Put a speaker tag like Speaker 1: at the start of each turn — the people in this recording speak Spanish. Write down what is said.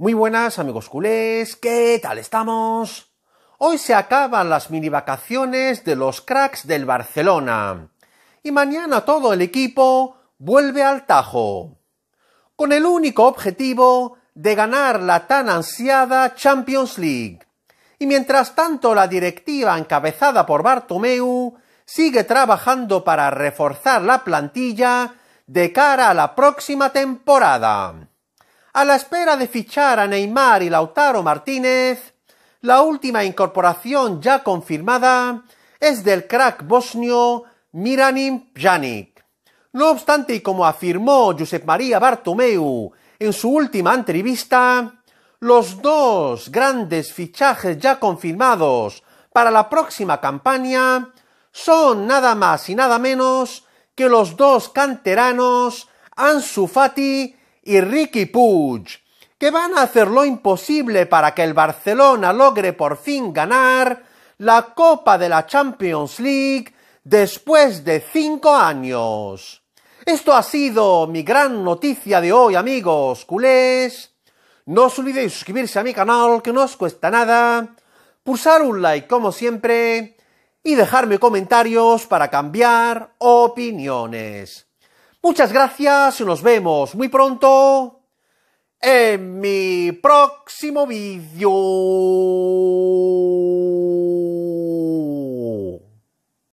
Speaker 1: Muy buenas amigos culés, ¿qué tal estamos? Hoy se acaban las mini vacaciones de los cracks del Barcelona y mañana todo el equipo vuelve al Tajo con el único objetivo de ganar la tan ansiada Champions League. Y mientras tanto la directiva encabezada por Bartomeu sigue trabajando para reforzar la plantilla de cara a la próxima temporada. A la espera de fichar a Neymar y Lautaro Martínez, la última incorporación ya confirmada es del crack bosnio Miranim Pjanic. No obstante, y como afirmó Josep María Bartomeu en su última entrevista, los dos grandes fichajes ya confirmados para la próxima campaña son nada más y nada menos que los dos canteranos Ansu Fati y Ricky Puig, que van a hacer lo imposible para que el Barcelona logre por fin ganar la Copa de la Champions League después de cinco años. Esto ha sido mi gran noticia de hoy, amigos culés. No os olvidéis suscribirse a mi canal, que no os cuesta nada, pulsar un like como siempre y dejarme comentarios para cambiar opiniones. Muchas gracias, nos vemos muy pronto en mi próximo vídeo.